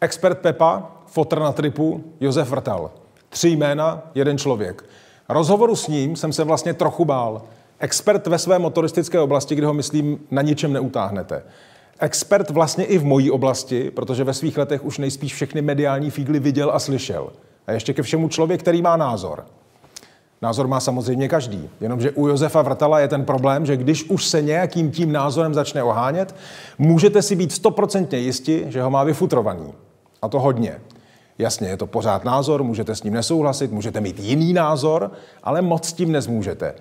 Expert Pepa, fotr na tripu, Josef Vrtal. Tři jména, jeden člověk. Rozhovoru s ním jsem se vlastně trochu bál. Expert ve své motoristické oblasti, kde ho, myslím, na ničem neutáhnete. Expert vlastně i v mojí oblasti, protože ve svých letech už nejspíš všechny mediální fígly viděl a slyšel. A ještě ke všemu člověk, který má názor. Názor má samozřejmě každý, jenomže u Josefa Vrtala je ten problém, že když už se nějakým tím názorem začne ohánět, můžete si být stoprocentně jisti, že ho má vyfutrovaný. A to hodně. Jasně, je to pořád názor, můžete s ním nesouhlasit, můžete mít jiný názor, ale moc s tím nezmůžete.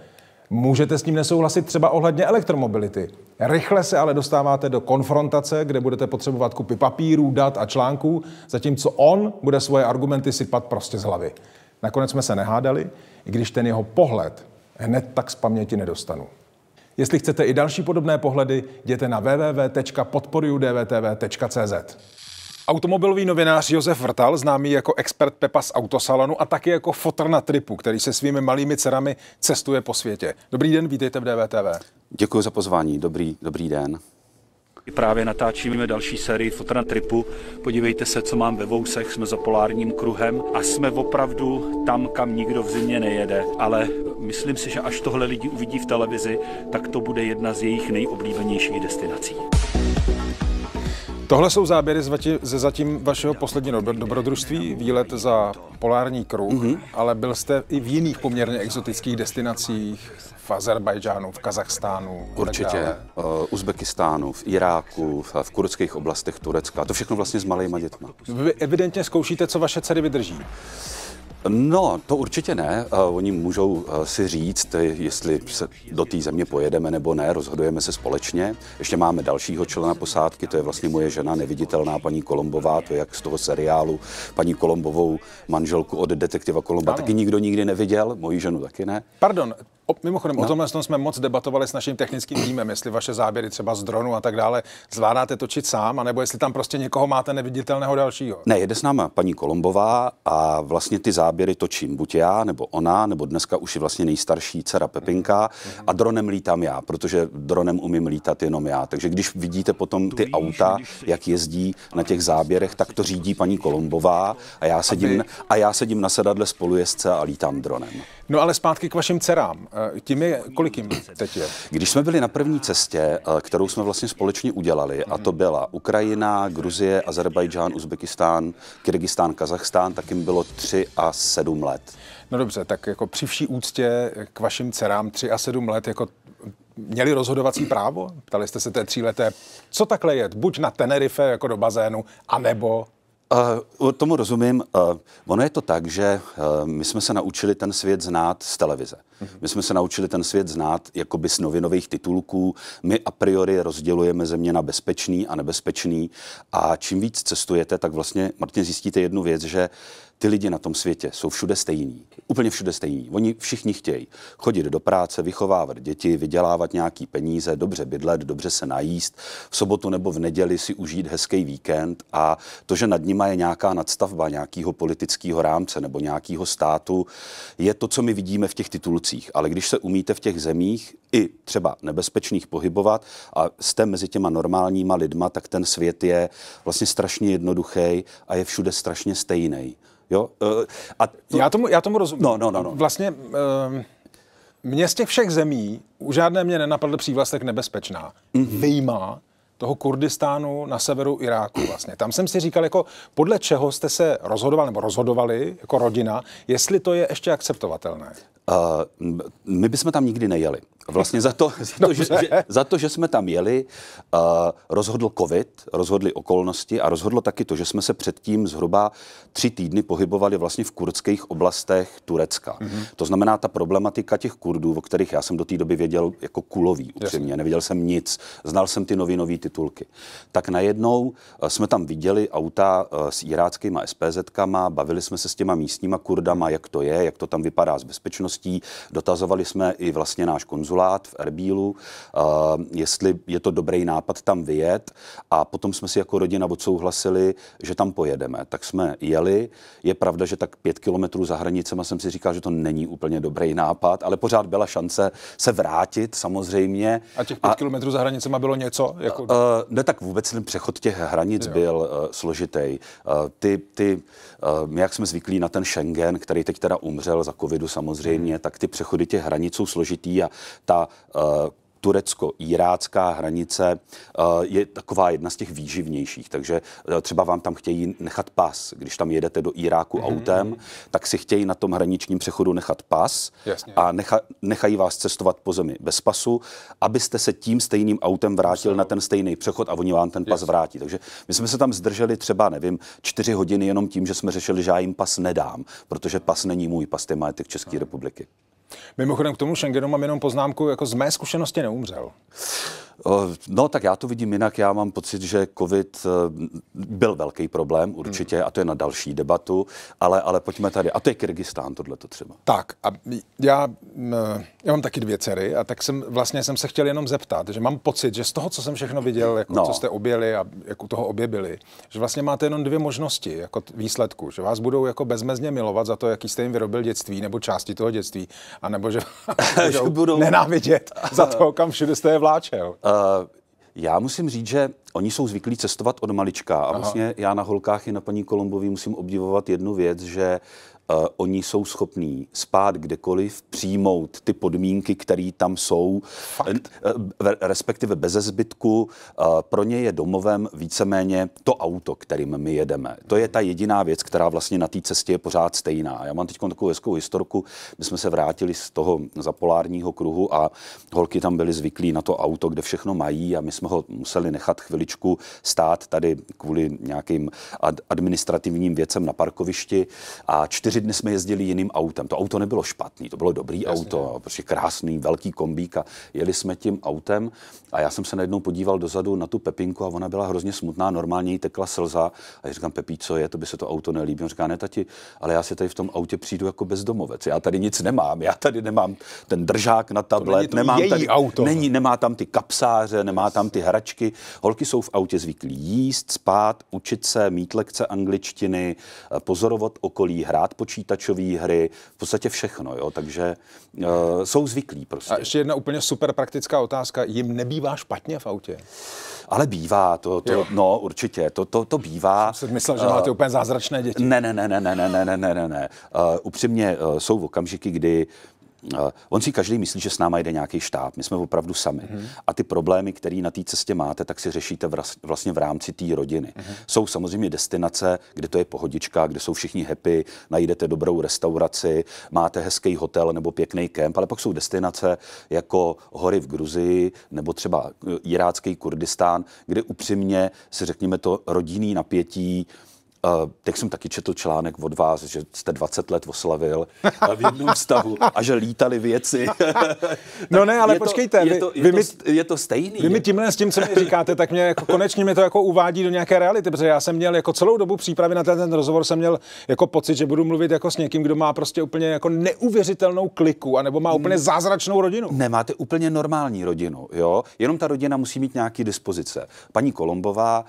Můžete s ním nesouhlasit třeba ohledně elektromobility. Rychle se ale dostáváte do konfrontace, kde budete potřebovat kupy papírů, dat a článků, zatímco on bude svoje argumenty sypat prostě z hlavy. Nakonec jsme se nehádali, i když ten jeho pohled hned tak z paměti nedostanu. Jestli chcete i další podobné pohledy, jděte na www.podporujudvtv.cz. Automobilový novinář Josef Vrtal, známý jako expert Pepa z autosalonu a taky jako fotr na tripu, který se svými malými dcerami cestuje po světě. Dobrý den, vítejte v DVTV. Děkuji za pozvání, dobrý, dobrý den. Právě natáčíme další sérii na Tripu. Podívejte se, co mám ve vousech. Jsme za polárním kruhem a jsme opravdu tam, kam nikdo v zimě nejede. Ale myslím si, že až tohle lidi uvidí v televizi, tak to bude jedna z jejich nejoblíbenějších destinací. Tohle jsou záběry ze zatím vašeho posledního dobrodružství, výlet za polární kruh, mm-hmm. ale byl jste i v jiných poměrně exotických destinacích, v Azerbajdžánu, v Kazachstánu. Určitě, v uh, eh, Uzbekistánu, v Iráku, v, v kurdských oblastech Turecka. To všechno vlastně s malýma dětma. Vy evidentně zkoušíte, co vaše dcery vydrží. No, to určitě ne. Eh, oni můžou eh, si říct, eh, jestli se do té země pojedeme nebo ne, rozhodujeme se společně. Ještě máme dalšího člena posádky, to je vlastně moje žena, neviditelná paní Kolombová, to je jak z toho seriálu paní Kolombovou manželku od detektiva Kolomba. Ano. Taky nikdo nikdy neviděl, moji ženu taky ne. Pardon, O, mimochodem, no. o tomhle jsme moc debatovali s naším technickým týmem, jestli vaše záběry třeba z dronu a tak dále zvládáte točit sám, anebo jestli tam prostě někoho máte neviditelného dalšího. Ne, jede s náma paní Kolombová a vlastně ty záběry točím buď já, nebo ona, nebo dneska už je vlastně nejstarší dcera Pepinka mm-hmm. a dronem lítám já, protože dronem umím lítat jenom já. Takže když vidíte potom ty auta, jak jezdí na těch záběrech, tak to řídí paní Kolombová a já sedím, a, a já sedím na sedadle spolujezdce a lítám dronem. No ale zpátky k vašim dcerám. Eh, tím je, kolik jim teď je? Když jsme byli na první cestě, eh, kterou jsme vlastně společně udělali, a to byla Ukrajina, Gruzie, Azerbajdžán, Uzbekistán, Kyrgyzstán, Kazachstán, tak jim bylo 3 a 7 let. No dobře, tak jako při vší úctě k vašim dcerám 3 a 7 let, jako měli rozhodovací právo? Ptali jste se té tříleté, co takhle jet, buď na Tenerife jako do bazénu, anebo Uh, tomu rozumím. Uh, ono je to tak, že uh, my jsme se naučili ten svět znát z televize. Uh-huh. My jsme se naučili ten svět znát jakoby z novinových titulků. My a priori rozdělujeme země na bezpečný a nebezpečný. A čím víc cestujete, tak vlastně, Martin, zjistíte jednu věc, že uh, ty lidi na tom světě jsou všude stejní. Úplně všude stejní. Oni všichni chtějí chodit do práce, vychovávat děti, vydělávat nějaký peníze, dobře bydlet, dobře se najíst, v sobotu nebo v neděli si užít hezký víkend a to, že nad nima je nějaká nadstavba nějakého politického rámce nebo nějakého státu, je to, co my vidíme v těch titulcích. Ale když se umíte v těch zemích i třeba nebezpečných pohybovat a jste mezi těma normálníma lidma, tak ten svět je vlastně strašně jednoduchý a je všude strašně stejný. Jo? Eh, a to... já, tomu, já tomu rozumím. No, no, no, no. Vlastně ehm, mě z těch všech zemí u žádné mě nenapadl přívlastek nebezpečná. Mm-hmm. Vyjímá toho Kurdistánu na severu Iráku vlastně. Tam jsem si říkal, jako podle čeho jste se rozhodoval nebo rozhodovali jako rodina, jestli to je ještě akceptovatelné. Uh, my bychom tam nikdy nejeli. Vlastně za to, za to, že, že, za to že jsme tam jeli, uh, rozhodl covid, rozhodly okolnosti a rozhodlo taky to, že jsme se předtím zhruba tři týdny pohybovali vlastně v kurdských oblastech Turecka. Mm-hmm. To znamená, ta problematika těch Kurdů, o kterých já jsem do té doby věděl jako kulový, upřímně, Jasně. nevěděl jsem nic. Znal jsem ty novinový titulky. Tak najednou eh, jsme tam viděli auta eh, s iráckýma SPZkama, bavili jsme se s těma místníma kurdama, jak to je, jak to tam vypadá s bezpečností. Dotazovali jsme i vlastně náš konzulát v Erbílu, eh, jestli je to dobrý nápad tam vyjet a potom jsme si jako rodina odsouhlasili, že tam pojedeme. Tak jsme jeli. Je pravda, že tak pět kilometrů za hranicema jsem si říkal, že to není úplně dobrý nápad, ale pořád byla šance se vrátit samozřejmě. A těch pět a, kilometrů za hranicema bylo něco? Jako Eh, ne, tak vůbec ten přechod těch hranic jo. byl uh, eh, složitý. Uh, eh, ty, ty, uh, jak jsme zvyklí na ten Schengen, který teď teda umřel za covidu samozřejmě, hmm. tak ty přechody těch hranic jsou složitý a ta uh, turecko-irácká hranice eh, je taková jedna z těch výživnějších. Takže eh, třeba vám tam chtějí nechat pas. Když tam jedete do Iráku mm-hmm. autem, mhm. tak si chtějí na tom hraničním přechodu nechat pas Jasně. a necha, nechají vás cestovat po zemi bez pasu, abyste se tím stejným autem vrátil Jasně. na ten stejný přechod a oni vám ten pas Jasně. vrátí. Takže my jsme se tam zdrželi třeba, nevím, čtyři hodiny jenom tím, že jsme řešili, že já jim pas nedám, protože pas není můj, pas je majetek České republiky. Mimochodem k tomu Schengenu mám jenom poznámku, jako z mé zkušenosti neumřel. No, tak já to vidím jinak. Já mám pocit, že COVID eh, byl velký problém určitě hmm. a to je na další debatu, ale, ale pojďme tady. A to je Kyrgyzstán, tohle to třeba. Tak a já, já mám taky dvě dcery a tak jsem vlastně jsem se chtěl jenom zeptat, že mám pocit, že z toho, co jsem všechno viděl, jako no. co jste objeli a u jako toho objevili, že vlastně máte jenom dvě možnosti jako výsledku, že vás budou jako bezmezně milovat za to, jaký jste jim vyrobil dětství nebo části toho dětství, anebo že, že budou nenávidět za to, kam všude jste je vláčel. Eh, já musím říct, že Oni jsou zvyklí cestovat od malička a vlastně Aha. já na holkách i na paní Kolombovi musím obdivovat jednu věc, že Uh, oni jsou schopní spát kdekoliv, přijmout ty podmínky, které tam jsou, Fakt? Uh, respektive beze zbytku. Uh, pro ně je domovem víceméně to auto, kterým my jedeme. To je ta jediná věc, která vlastně na té cestě je pořád stejná. Já mám teď takovou hezkou historku. My jsme se vrátili z toho mm, zapolárního kruhu a holky tam byly zvyklí na to auto, kde všechno mají a my jsme ho museli nechat chvíli chviličku stát tady kvůli nějakým administrativním věcem na parkovišti a čtyři dny jsme jezdili jiným autem. To auto nebylo špatný, to bylo dobrý Jasně. auto, prostě krásný, velký kombík a jeli jsme tím autem a já jsem se najednou podíval dozadu na tu Pepinku a ona byla hrozně smutná, normálně jí tekla slza a já říkám, Pepí, co je, to by se to auto nelíbí. On říká, ne tati, ale já si tady v tom autě přijdu jako bezdomovec, já tady nic nemám, já tady nemám ten držák na tablet, to to nemám tady, auto. Není, nemá tam ty kapsáře, nemá tam ty hračky, holky jsou jsou v autě zvyklí jíst, spát, učit se, mít lekce angličtiny, pozorovat okolí, hrát počítačové hry, v podstatě všechno, jo, takže uh, jsou zvyklí prostě. A ještě jedna úplně super praktická otázka, jim nebývá špatně v autě? Ale bývá, to, to no určitě, to, to, to bývá. Jsem si myslel, že uh, máte úplně zázračné děti. Ne, ne, ne, ne, ne, ne, ne, ne, ne, ne. Uh, upřímně uh, jsou okamžiky, kdy Eh, on si každý myslí, že s náma jde nějaký štáb, my jsme opravdu sami. Uh-huh. A ty problémy, které na té cestě máte, tak si řešíte vlastně v rámci té rodiny. Uh-huh. Jsou samozřejmě destinace, kde to je pohodička, kde jsou všichni happy, najdete dobrou restauraci, máte hezký hotel nebo pěkný kemp, ale pak jsou destinace jako hory v Gruzii nebo třeba eh, irácký Kurdistán, kde upřímně si řekněme to rodinný napětí, Uh, teď jsem taky četl článek od vás, že jste 20 let oslavil v jednom stavu a že lítali věci. no ne, ale je počkejte, to, je, vy, to, je, to, mi, je to stejný. Vy mi tímhle s tím, co mi říkáte, tak mě jako, konečně mi to jako uvádí do nějaké reality, protože já jsem měl jako celou dobu přípravy na ten, ten rozhovor, jsem měl jako pocit, že budu mluvit jako s někým, kdo má prostě úplně jako neuvěřitelnou kliku, anebo má úplně hmm. zázračnou rodinu. Nemáte úplně normální rodinu, jo? Jenom ta rodina musí mít nějaký dispozice. Paní Kolombová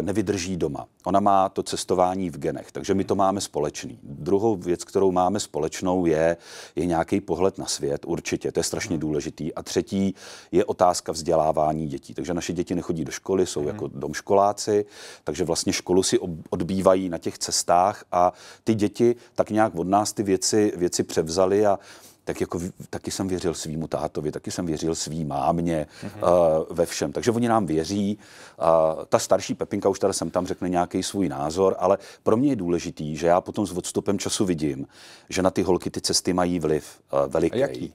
nevydrží doma. Ona má to cestování v genech, takže my to máme společný. Druhou věc, kterou máme společnou, je, je nějaký pohled na svět, určitě, to je strašně důležitý. A třetí je otázka vzdělávání dětí. Takže naše děti nechodí do školy, jsou mhm. jako domškoláci, takže vlastně školu si odbývají na těch cestách a ty děti tak nějak od nás ty věci, věci převzaly a tak jako taky jsem věřil svýmu tátovi, taky jsem věřil svý mámě mm-hmm. uh, ve všem. Takže oni nám věří. Uh, ta starší Pepinka už tady jsem tam řekne nějaký svůj názor, ale pro mě je důležitý, že já potom s odstupem času vidím, že na ty holky ty cesty mají vliv uh, veliký. A jaký?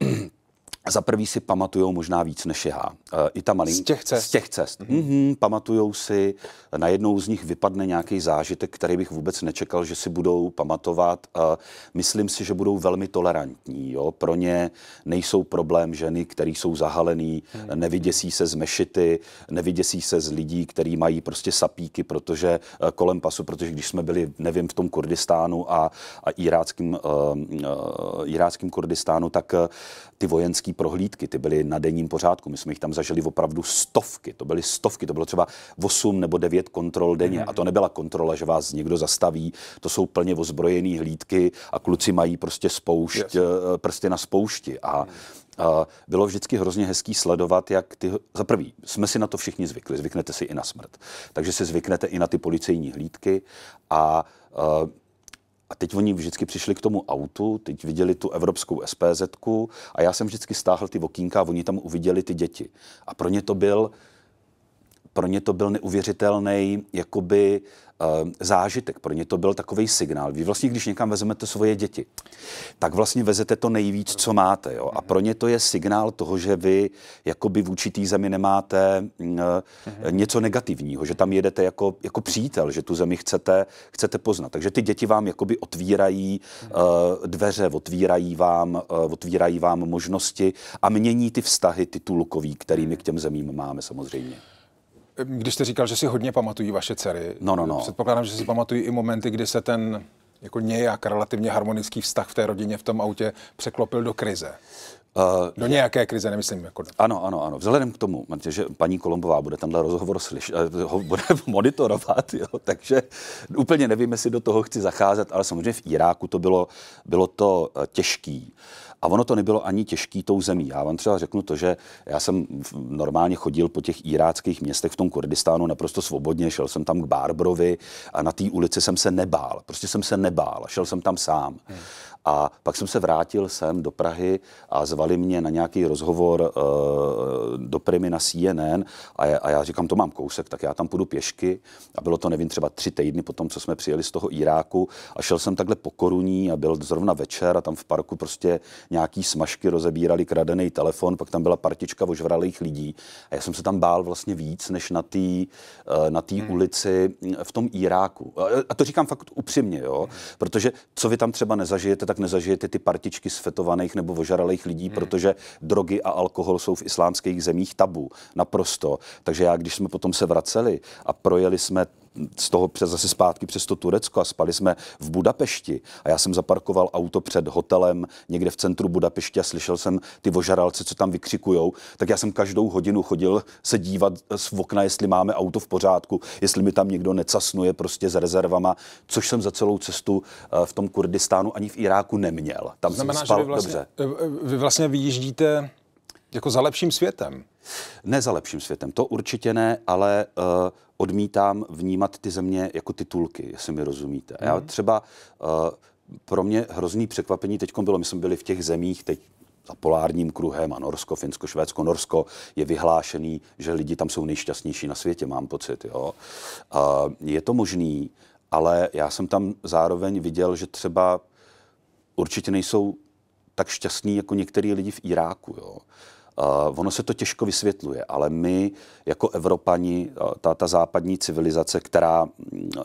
za prvý si pamatujou možná víc než já. E, I ta malin... Z těch cest. Z těch cest. Mm-hmm. pamatujou si, na jednou z nich vypadne nějaký zážitek, který bych vůbec nečekal, že si budou pamatovat. E, myslím si, že budou velmi tolerantní. Jo? Pro ně nejsou problém ženy, které jsou zahalený, mm-hmm. nevyděsí se z mešity, nevyděsí se z lidí, který mají prostě sapíky, protože e, kolem pasu, protože když jsme byli, nevím, v tom Kurdistánu a, a iráckým, uh, uh, iráckým Kurdistánu, tak ty vojenské prohlídky, ty byly na denním pořádku. My jsme jich tam zažili opravdu stovky. To byly stovky, to bylo třeba 8 nebo 9 kontrol denně. Mhm. A to nebyla kontrola, že vás někdo zastaví. To jsou plně ozbrojené hlídky a kluci mají prostě spoušť, yes. Eh, prsty na spoušti. A A bylo vždycky hrozně hezký sledovat, jak ty, za prvý, jsme si na to všichni zvykli, zvyknete si i na smrt. Takže si zvyknete i na ty policejní hlídky a, a eh, a teď oni vždycky přišli k tomu autu, teď viděli tu evropskou SPZ a já jsem vždycky stáhl ty vokínka a oni tam uviděli ty děti. A pro ně to byl, pro ně to byl neuvěřitelný jakoby uh, zážitek, pro ně to byl takový signál. Vy vlastně, když někam vezmete svoje děti, tak vlastně vezete to nejvíc, co máte. Jo? A pro ně to je signál toho, že vy jakoby v určitý zemi nemáte uh, něco negativního, že tam jedete jako, jako přítel, že tu zemi chcete, chcete poznat. Takže ty děti vám jakoby otvírají uh, dveře, otvírají vám, uh, otvírají vám možnosti a mění ty vztahy titulkový, kterými k těm zemím máme samozřejmě. Když jste říkal, že si hodně pamatují vaše dcery, no, no, no. předpokládám, že si pamatují i momenty, kdy se ten jako nějak relativně harmonický vztah v té rodině v tom autě překlopil do krize. Uh, do nějaké krize, nemyslím. Jako... Ano, ano, ano. Vzhledem k tomu, Martě, že paní Kolombová bude tenhle rozhovor slyš, eh, ho bude monitorovat, jo, takže úplně nevím, jestli do toho chci zacházet, ale samozřejmě v Iráku to bylo, bylo to eh, těžký. Uh, a ono to nebylo ani těžký tou zemí. Já vám třeba řeknu to, že já jsem normálně chodil po těch iráckých městech v tom Kurdistánu naprosto svobodně, šel jsem tam k Barbrovi a na té ulici jsem se nebál. Prostě jsem se nebál, šel jsem tam sám. Hmm. A pak jsem se vrátil sem do Prahy a zvali mě na nějaký rozhovor uh, do Primy na CNN a, je, a já říkám, to mám kousek, tak já tam půjdu pěšky a bylo to, nevím, třeba tři týdny po tom, co jsme přijeli z toho Iráku a šel jsem takhle po Koruní a byl zrovna večer a tam v parku prostě nějaký smažky rozebírali kradený telefon, pak tam byla partička ožvralých lidí a já jsem se tam bál vlastně víc, než na té uh, eh, na tý hmm. ulici v tom Iráku. A to říkám fakt upřímně, jo, hmm. protože co vy tam třeba nezažijete, tak nezažijete ty partičky svetovaných nebo ožaralých lidí, hmm. protože drogy a alkohol jsou v islámských zemích tabu. Naprosto. Takže já, když jsme potom se vraceli a projeli jsme z toho přes zase zpátky přes to Turecko a spali jsme v Budapešti a já jsem zaparkoval auto před hotelem někde v centru Budapešti a slyšel jsem ty vožaralce, co tam vykřikujou, tak já jsem každou hodinu chodil se dívat z okna, jestli máme auto v pořádku, jestli mi tam někdo necasnuje prostě s rezervama, což jsem za celou cestu eh, v tom Kurdistánu ani v Iráku neměl. Tam to znamená, jsem spal že vy vlastně, dobře. Eh, eh, vy vlastně vyjíždíte jako za lepším světem. Ne za lepším světem, to určitě ne, ale uh, odmítám vnímat ty země jako titulky, jestli mi rozumíte. Mm. Já mhm. třeba uh, pro mě hrozný překvapení teď bylo, my jsme byli v těch zemích, teď za polárním kruhem a Norsko, Finsko, Švédsko, Norsko je vyhlášený, že lidi tam jsou nejšťastnější na světě, mám pocit. Jo. Uh, je to možný, ale já jsem tam zároveň viděl, že třeba určitě nejsou tak šťastní jako některý lidi v Iráku. Jo. Uh, ono se to těžko vysvětluje, ale my jako Evropani, eh, ta, ta západní civilizace, která, uh,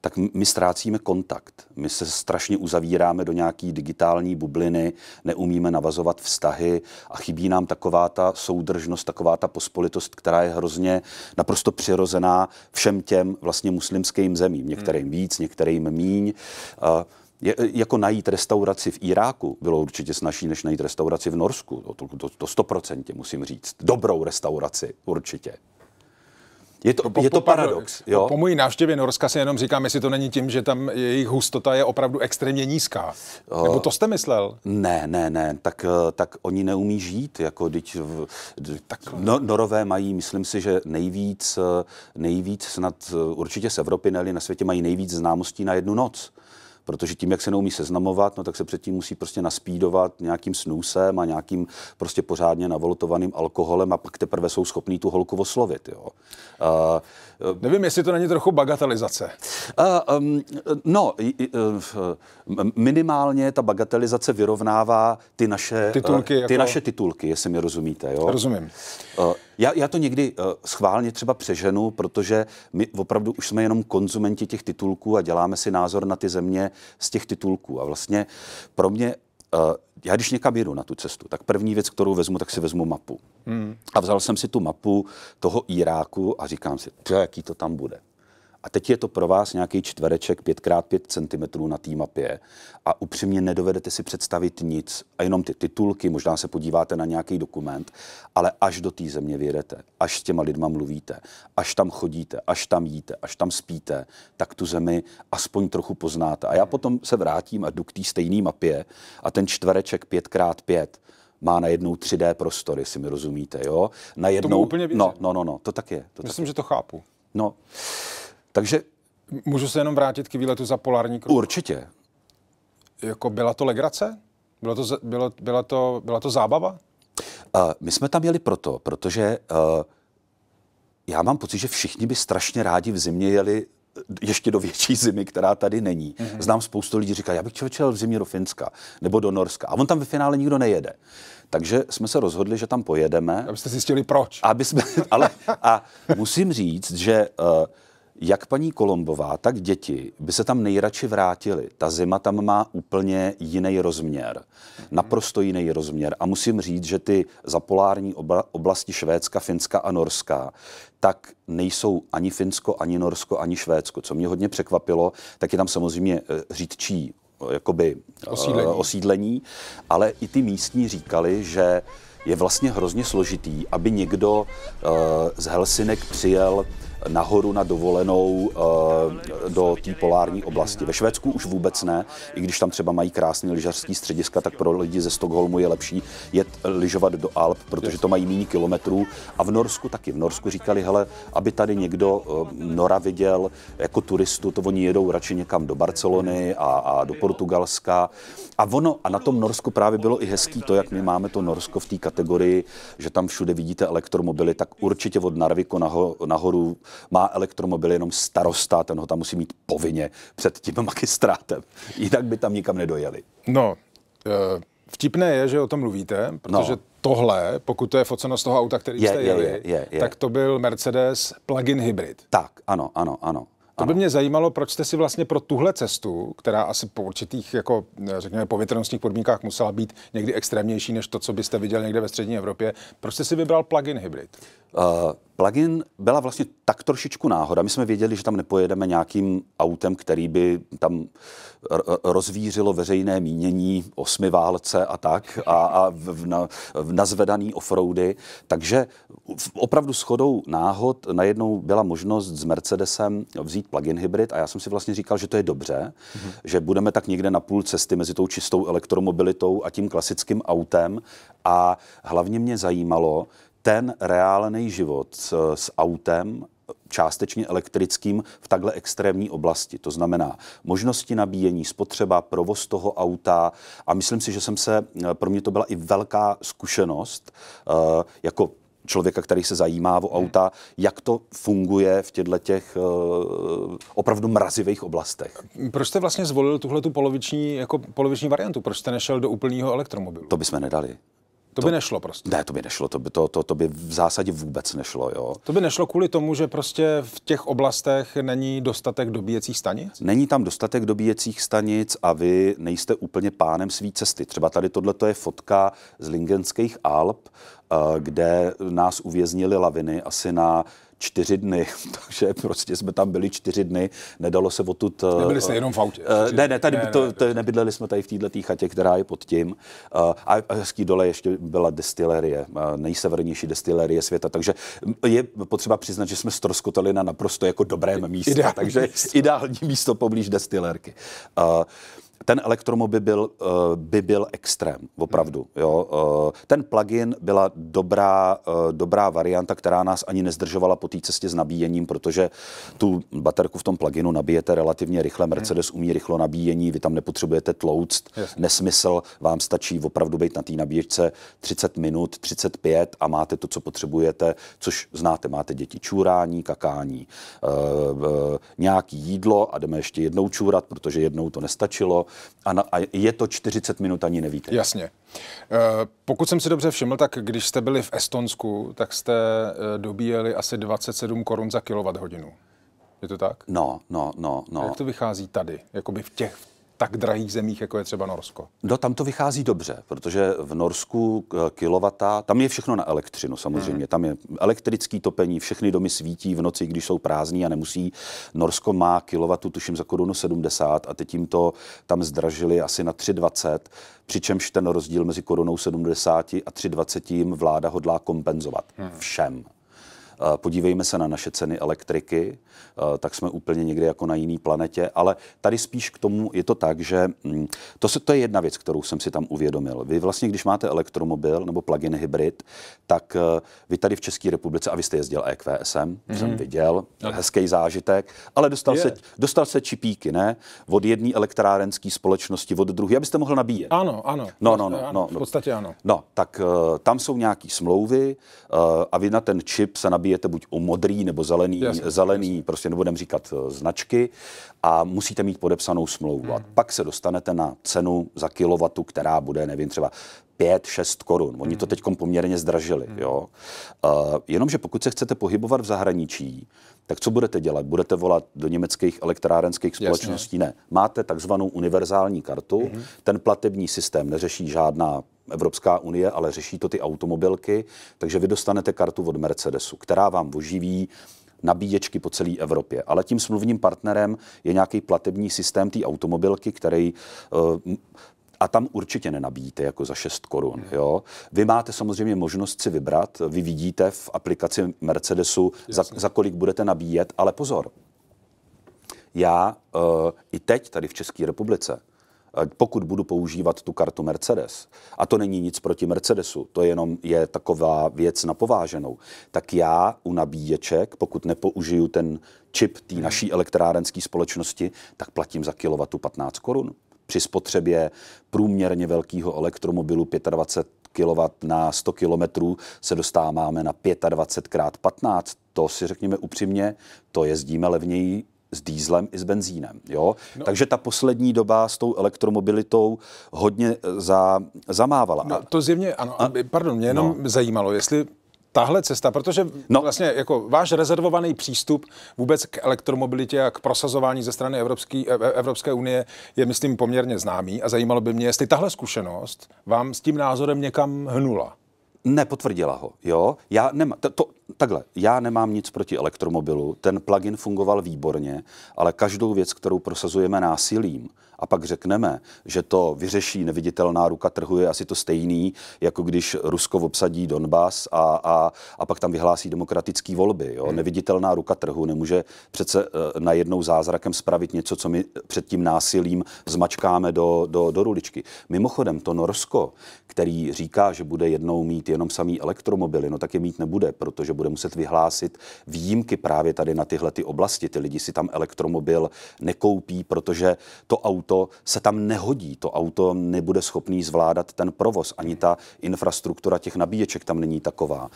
tak my ztrácíme kontakt. My se strašně uzavíráme do nějaký digitální bubliny, neumíme navazovat vztahy a chybí nám taková ta soudržnost, taková ta pospolitost, která je hrozně naprosto přirozená všem těm vlastně muslimským zemím. Některým hmm. víc, některým míň. Uh, je, e, jako najít restauraci v Iráku bylo určitě snažší, než najít restauraci v Norsku. To, to, to musím říct. Dobrou restauraci určitě. Je to, no, po, je to paradox. Jo? Po mojí návštěvě Norska si jenom říkám, jestli to není tím, že tam jejich hustota je opravdu extrémně nízká. Uh, Nebo to jste myslel? Ne, ne, ne. Tak, e, tak oni neumí žít. Jako, v, tak, no, norové mají, myslím si, že nejvíc, e, nejvíc snad určitě z Evropy, ne na světě mají nejvíc známostí na jednu noc protože tím, jak se neumí seznamovat, no tak se předtím musí prostě naspídovat nějakým snusem a nějakým prostě pořádně navoltovaným alkoholem a pak teprve jsou schopní tu holku oslovit. Jo. Uh, Nevím, jestli to není trochu bagatelizace. Uh, um, no, uh, minimálně ta bagatelizace vyrovnává ty naše titulky, e, ty jako... naše titulky jestli mi rozumíte. Jo? Rozumím. Uh, já, já to někdy uh, schválně třeba přeženu, protože my opravdu už jsme jenom konzumenti těch titulků a děláme si názor na ty země z těch titulků. A vlastně pro mě eh, já když někam jedu na tu cestu, tak první věc, kterou vezmu, tak si vezmu mapu. Hmm. A vzal jsem si tu mapu toho Iráku a říkám si, to jaký to tam bude. A teď je to pro vás nějaký čtvereček 5x5 cm na té mapě a upřímně nedovedete si představit nic a jenom ty titulky, možná se podíváte na nějaký dokument, ale až do té země vyjedete, až s těma lidma mluvíte, až tam chodíte, až tam jíte, až tam spíte, tak tu zemi aspoň trochu poznáte. A já potom se vrátím a jdu k té stejné mapě a ten čtvereček 5x5 má najednou 3D prostory, si mi rozumíte, jo? Najednou, To úplně no, no, no, no, to tak je. To Myslím, tak je. že to chápu. No. Takže... Můžu se jenom vrátit k výletu za polární kruh? Určitě. Jako byla to legrace? Bylo to, bylo, byla, to, byla to zábava? Uh, my jsme tam jeli proto, protože uh, já mám pocit, že všichni by strašně rádi v zimě jeli eh, ještě do větší zimy, která tady není. Mm-hmm. Znám spoustu lidí, říká, já bych člověk jel v zimě do Finska nebo do Norska. A on tam ve finále nikdo nejede. Takže jsme se rozhodli, že tam pojedeme. Abyste zjistili proč. Aby jsme, ale, a musím říct, že uh, jak paní Kolombová, tak děti by se tam nejradši vrátili. Ta zima tam má úplně jiný rozměr, naprosto jiný rozměr. A musím říct, že ty zapolární obla- oblasti Švédska, Finska a Norska, tak nejsou ani Finsko, ani Norsko, ani Švédsko. Co mě hodně překvapilo, tak je tam samozřejmě eh, řídčí eh, jakoby, eh, osídlení. osídlení, ale i ty místní říkali, že je vlastně hrozně složitý, aby někdo uh, z Helsinek přijel nahoru na dovolenou eh, do té polární oblasti. Ve Švédsku už vůbec ne, i když tam třeba mají krásné lyžařské střediska, tak pro lidi ze Stockholmu je lepší jet lyžovat do Alp, protože to mají méně kilometrů. A v Norsku taky. V Norsku říkali, hele, aby tady někdo eh, Nora viděl jako turistu, to oni jedou radši někam do Barcelony a, a do Portugalska. A ono, a na tom Norsku právě bylo i hezký to, jak my máme to Norsko v té kategorii, že tam všude vidíte elektromobily, tak určitě od Narviko nahoru, nahoru má elektromobil jenom starosta, ten ho tam musí mít povinně před tím magistrátem. Jinak by tam nikam nedojeli. No, eh, vtipné je, že o tom mluvíte, protože no. tohle, pokud to je foceno z toho auta, který je, jste jeli, je, je, je, tak to byl Mercedes plug-in hybrid. Tak, ano, ano, ano. To by mě zajímalo, proč jste si vlastně pro tuhle cestu, která asi po určitých, jako eh, řekněme, povětrnostních podmínkách musela být někdy extrémnější než to, co byste viděl někde ve střední Evropě, proč jste si vybral plug-in hybrid? Uh, plugin byla vlastně tak trošičku náhoda. My jsme věděli, že tam nepojedeme nějakým autem, který by tam rozvířilo veřejné mínění osmi válce a tak a, a v, na, v nazvedaný offroady. Takže v opravdu shodou náhod najednou byla možnost s Mercedesem vzít plug-in hybrid a já jsem si vlastně říkal, že to je dobře, mm-hmm. že budeme tak někde na půl cesty mezi tou čistou elektromobilitou a tím klasickým autem a hlavně mě zajímalo, ten reálný život s, s autem částečně elektrickým v takhle extrémní oblasti. To znamená možnosti nabíjení, spotřeba, provoz toho auta a myslím si, že jsem se, eh, pro mě to byla i velká zkušenost, eh, jako člověka, který se zajímá o auta, jak to funguje v těchto těch eh, opravdu mrazivých oblastech. Proč jste vlastně zvolil tuhle tu poloviční, jako poloviční variantu? Proč jste nešel do úplného elektromobilu? To bychom nedali. To, to by nešlo prostě. Ne, to by nešlo, to by, to, to, to by v zásadě vůbec nešlo, jo. To by nešlo kvůli tomu, že prostě v těch oblastech není dostatek dobíjecích stanic? Není tam dostatek dobíjecích stanic a vy nejste úplně pánem své cesty. Třeba tady tohle je fotka z Lingenských Alp, eh, kde nás uvěznili laviny asi na čtyři dny, takže prostě jsme tam byli čtyři dny, nedalo se odtud... Nebyli jste eh, jenom v autě? Uh, ne, ne, tady ne, to, ne, to, nebydleli jsme tady v této chatě, která je pod tím. Uh, a hezký dole ještě byla destilerie, uh, nejsevernější destilerie světa, takže je potřeba přiznat, že jsme stroskotali na naprosto jako dobrém místě, takže ideální místo poblíž destilerky. Uh, ten elektromobil byl, eh, by byl extrém, opravdu. Hmm. Jo. Eh, ten plugin byla dobrá, eh, dobrá varianta, která nás ani nezdržovala po té cestě s nabíjením, protože tu baterku v tom pluginu nabijete relativně rychle. Hmm. Mercedes umí rychlo nabíjení, vy tam nepotřebujete tlouct, nesmysl, vám stačí opravdu být na té nabíječce 30 minut, 35 a máte to, co potřebujete, což znáte, máte děti čůrání, kakání, nějaký jídlo a jdeme ještě jednou čůrat, protože jednou to nestačilo a, na, a je to 40 minut ani nevíte. Jasně. Eh, pokud jsem si dobře všiml, tak když jste byli v Estonsku, tak jste eh, dobíjeli asi 27 korun za kilowatt hodinu. Je to tak? No, no, no, no. Jak to vychází tady, jakoby v těch, v tak drahých zemích, jako je třeba Norsko? No tam to vychází dobře, protože v Norsku kilovata, tam je všechno na elektřinu samozřejmě, hmm. tam je elektrický topení, všechny domy svítí v noci, když jsou prázdní a nemusí. Norsko má kilovatu tuším za korunu 70 a teď jim to tam zdražili asi na 3,20, přičemž ten rozdíl mezi korunou 70 a 3,20 vláda hodlá kompenzovat hmm. všem. Podívejme se na naše ceny elektriky, tak jsme úplně někde jako na jiné planetě, ale tady spíš k tomu je to tak, že mm, to, se, to je jedna věc, kterou jsem si tam uvědomil. Vy vlastně, když máte elektromobil nebo plug-in hybrid, tak e, vy tady v České republice, a vy jste jezdil EQSM, mm-hmm. jsem mhm. viděl, okay. No. hezký zážitek, ale dostal, yeah. se, dostal se čipíky, ne? Od jedné elektrárenské společnosti, od druhé, abyste mohl nabíjet. Ano, ano. No, no, no. Ano, no, no. V no. podstatě ano. No, tak uh, tam jsou nějaké smlouvy uh, a vy na ten čip se nabíjete to buď o modrý nebo zelený, jasně, zelený jasně. prostě nebudem říkat eh, značky a musíte mít podepsanou smlouvu. Hmm. A pak se dostanete na cenu za kilowatu, která bude, nevím, třeba 5-6 korun. Oni to hmm. teď poměrně zdražili. Hmm. Jo? Uh, jenomže pokud se chcete pohybovat v zahraničí, tak co budete dělat? Budete volat do německých elektrárenských společností? Jasně. Ne. Máte takzvanou univerzální kartu, mm-hmm. ten platební systém neřeší žádná Evropská unie, ale řeší to ty automobilky, takže vy dostanete kartu od Mercedesu, která vám oživí nabíječky po celé Evropě. Ale tím smluvním partnerem je nějaký platební systém té automobilky, který eh, a tam určitě nenabíjíte jako za 6 korun. Mhm. Jo? Vy máte samozřejmě možnost si vybrat, vy vidíte v aplikaci Mercedesu, za, za kolik budete nabíjet, ale pozor, já uh, i teď tady v České republice pokud budu používat tu kartu Mercedes, a to není nic proti Mercedesu, to jenom je taková věc na pováženou, tak já u nabíječek, pokud nepoužiju ten čip té mhm. naší elektrárenské společnosti, tak platím za kilowatu 15 korun. Při spotřebě průměrně velkého elektromobilu 25 kW na 100 km se dostáváme na 25 x 15. To si řekněme upřímně, to jezdíme levněji s dýzlem i s benzínem. Jo? No. Takže ta poslední doba s tou elektromobilitou hodně eh, za, zamávala. No, to zjevně, ano, a, pardon, mě jenom no. zajímalo, jestli tahle cesta, protože no. vlastně jako váš rezervovaný přístup vůbec k elektromobilitě a k prosazování ze strany Evropský, e, e, Evropské unie je, myslím, poměrně známý a zajímalo by mě, jestli tahle zkušenost vám s tím názorem někam hnula. Nepotvrdila ho, jo. Já nemám, to, to, takhle, já nemám nic proti elektromobilu, ten plugin fungoval výborně, ale každou věc, kterou prosazujeme násilím, a pak řekneme, že to vyřeší neviditelná ruka trhu, je asi to stejný, jako když Rusko obsadí Donbas a, a, a pak tam vyhlásí demokratické volby. Jo? Hmm. Neviditelná ruka trhu nemůže přece uh, najednou zázrakem spravit něco, co my před tím násilím zmačkáme do, do, do ruličky. Mimochodem, to Norsko, který říká, že bude jednou mít jenom samý elektromobily, no tak je mít nebude, protože že bude muset vyhlásit výjimky právě tady na tyhle ty oblasti. Ty lidi si tam elektromobil nekoupí, protože to auto se tam nehodí. To auto nebude schopný zvládat ten provoz. Ani ta infrastruktura těch nabíječek tam není taková.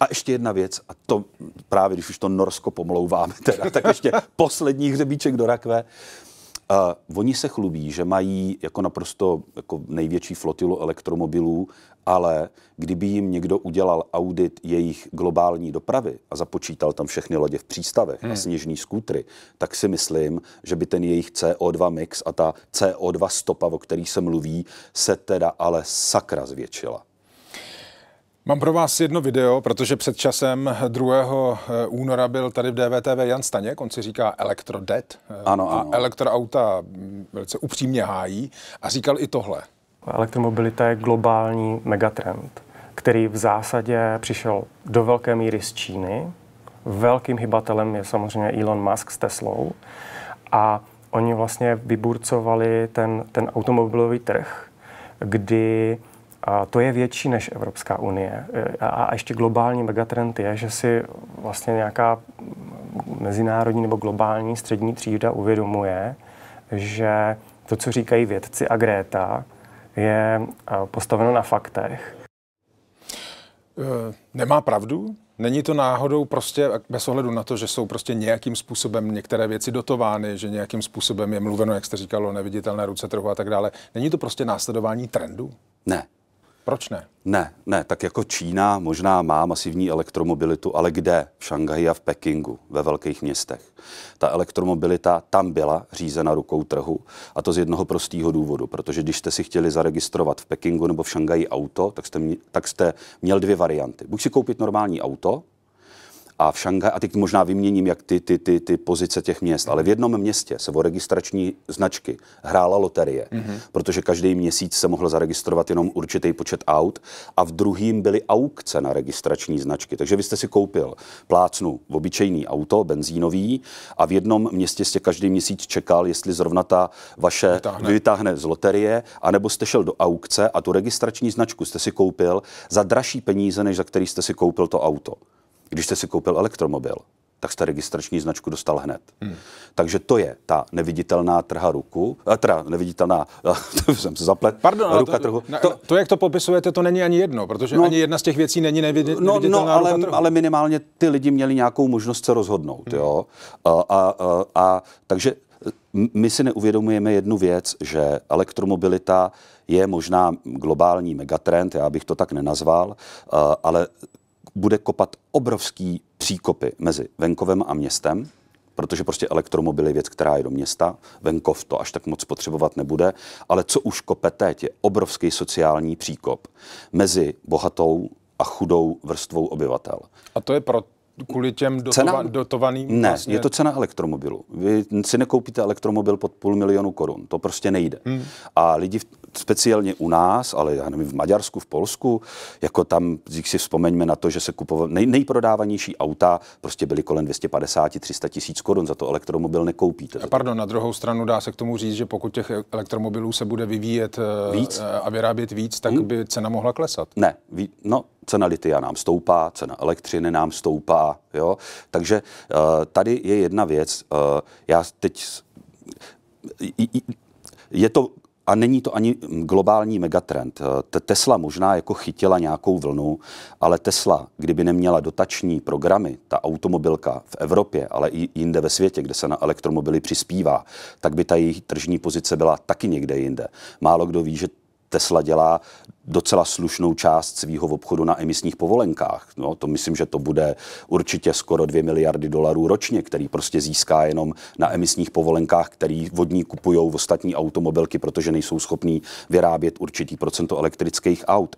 A ještě jedna věc, a to právě když už to Norsko pomlouváme, teda, tak ještě poslední hřebíček do rakve. Uh, oni se chlubí, že mají jako naprosto jako největší flotilu elektromobilů, ale kdyby jim někdo udělal audit jejich globální dopravy a započítal tam všechny lodě v přístavech hmm. a sněžní skútry, tak si myslím, že by ten jejich CO2 mix a ta CO2 stopa, o který se mluví, se teda ale sakra zvětšila. Mám pro vás jedno video, protože před časem 2. Eh, února byl tady v DVTV Jan Staněk, on si říká Elektrodet. Ano, eh, ano. A elektroauta mm, velice upřímně hájí a říkal i tohle. Elektromobilita je globální megatrend, který v zásadě přišel do velké míry z Číny. Velkým hybatelem je samozřejmě Elon Musk s Teslou. A oni vlastně vyburcovali ten, ten automobilový trh, kdy a to je větší než Evropská unie. E, a ještě globální megatrend je, že si vlastně nějaká mezinárodní nebo globální střední třída uvědomuje, že to, co říkají vědci a Greta, je e, postaveno na faktech. E, nemá pravdu? Není to náhodou prostě bez ohledu na to, že jsou prostě nějakým způsobem některé věci dotovány, že nějakým způsobem je mluveno, jak jste říkalo, neviditelné ruce trhu a tak dále. Není to prostě následování trendu? Ne, proč ne? Ne, ne, tak jako Čína možná má masivní elektromobilitu, ale kde? V Šanghaji a v Pekingu, ve velkých městech. Ta elektromobilita tam byla řízena rukou trhu a to z jednoho prostého důvodu, protože když jste si chtěli zaregistrovat v Pekingu nebo v Šanghaji auto, tak jste, tak jste měl dvě varianty. Buď si koupit normální auto, a v Šanghaji, a teď možná vyměním jak ty, ty, ty, ty pozice těch měst, ale v jednom městě se o registrační značky hrála loterie, mm-hmm. protože každý měsíc se mohl zaregistrovat jenom určitý počet aut a v druhým byly aukce na registrační značky. Takže vy jste si koupil plácnu obyčejný auto, benzínový a v jednom městě jste každý měsíc čekal, jestli zrovna ta vaše vytáhne, vytáhne z loterie, anebo jste šel do aukce a tu registrační značku jste si koupil za dražší peníze, než za který jste si koupil to auto. Když jste si koupil elektromobil, tak jste registrační značku dostal hned. Hmm. Takže to je ta neviditelná trha ruku, eh, teda neviditelná, eh, to jsem se zaplet, Pardon, ruka to, trhu. Na, to, to, jak to popisujete, to není ani jedno, protože no, ani jedna z těch věcí není neviditelná no, no, ale, ruka trhu. ale minimálně ty lidi měli nějakou možnost se rozhodnout. Hmm. Jo? A, a, a, a, takže eh, my si neuvědomujeme jednu věc, že elektromobilita je možná globální megatrend, já bych to tak nenazval, ale bude kopat obrovský příkopy mezi venkovem a městem, protože prostě elektromobil je věc, která je do města, venkov to až tak moc potřebovat nebude, ale co už kope teď je obrovský sociální příkop mezi bohatou a chudou vrstvou obyvatel. A to je pro kvůli těm dotova- cena, dotovaným? Ne, vlastně... je to cena elektromobilu. Vy si nekoupíte elektromobil pod půl milionu korun, to prostě nejde. Hmm. A lidi v speciálně u nás, ale já nevím, v Maďarsku, v Polsku, jako tam, když si vzpomeňme na to, že se kupoval nej, nejprodávanější auta, prostě byly kolem 250-300 tisíc korun, za to elektromobil nekoupíte. A pardon, na druhou stranu dá se k tomu říct, že pokud těch elektromobilů se bude vyvíjet eh, víc? Eh, a vyrábět víc, tak hmm? by cena mohla klesat. Ne, ví, no cena litia nám stoupá, cena elektřiny nám stoupá, jo. Takže eh, tady je jedna věc, já teď je to a není to ani globální megatrend. Tesla možná jako chytila nějakou vlnu, ale Tesla, kdyby neměla dotační programy, ta automobilka v Evropě, ale i jinde ve světě, kde se na elektromobily přispívá, tak by ta její tržní pozice byla taky někde jinde. Málo kdo ví, že Tesla dělá docela slušnou část svého obchodu na emisních povolenkách. No, to myslím, že to bude určitě skoro 2 miliardy dolarů ročně, který prostě získá jenom na emisních povolenkách, který vodní kupují ostatní automobilky, protože nejsou schopní vyrábět určitý procento elektrických aut.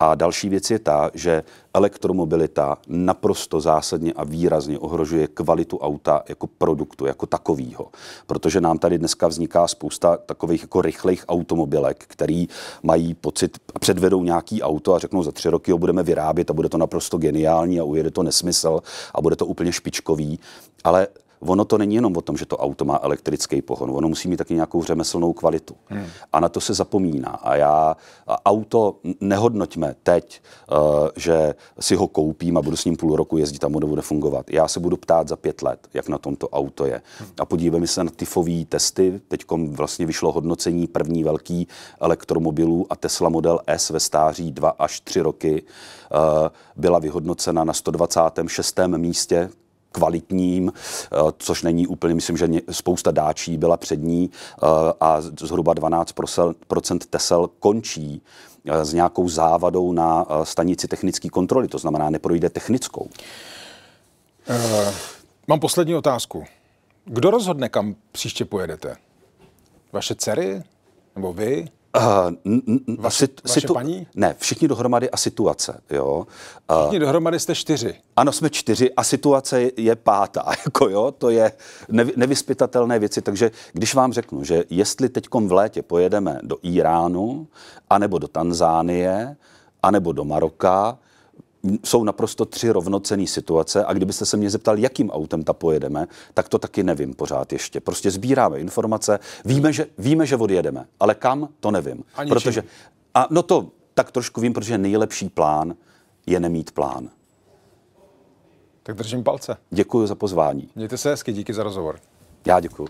A další věc je ta, že elektromobilita naprosto zásadně a výrazně ohrožuje kvalitu auta jako produktu, jako takového. Protože nám tady dneska vzniká spousta takových jako rychlejch automobilek, který mají pocit, a předvedou nějaký auto a řeknou za tři roky ho budeme vyrábět a bude to naprosto geniální a ujede to nesmysl a bude to úplně špičkový. Ale ono to není jenom o tom, že to auto má elektrický pohon, ono musí mít taky nějakou řemeslnou kvalitu. Hmm. A na to se zapomíná. A já a auto nehodnoťme teď, uh, že si ho koupím a budu s ním půl roku jezdit a mu bude fungovat. Já se budu ptát za pět let, jak na tomto auto je. Hmm. A podívejme se na tyfové testy. Teď vlastně vyšlo hodnocení první velký elektromobilů a Tesla Model S ve stáří 2 až 3 roky uh, byla vyhodnocena na 126. místě kvalitním, eh, což není úplně, myslím, že spousta dáčí byla přední eh, a zhruba 12% Tesel končí eh, s nějakou závadou na stanici technické kontroly, to znamená, neprojde technickou. Uh, mám poslední otázku. Kdo rozhodne, kam příště pojedete? Vaše dcery? Nebo vy? Uh, vaše, situ, paní? Ne, všichni dohromady a situace. Jo. Uh, všichni dohromady jste čtyři. Ano, jsme čtyři a situace je pátá. Jako jo, to je nevy, nevyspytatelné věci. Takže když vám řeknu, že jestli teď v létě pojedeme do Iránu, anebo do Tanzánie, anebo do Maroka, jsou naprosto tři rovnocené situace a kdybyste se mě zeptal, jakým autem ta pojedeme, tak to taky nevím pořád ještě. Prostě sbíráme informace, víme, že, víme, že odjedeme, ale kam, to nevím. Ani protože, čím. a no to tak trošku vím, protože nejlepší plán je nemít plán. Tak držím palce. Děkuji za pozvání. Mějte se hezky, díky za rozhovor. Já děkuji.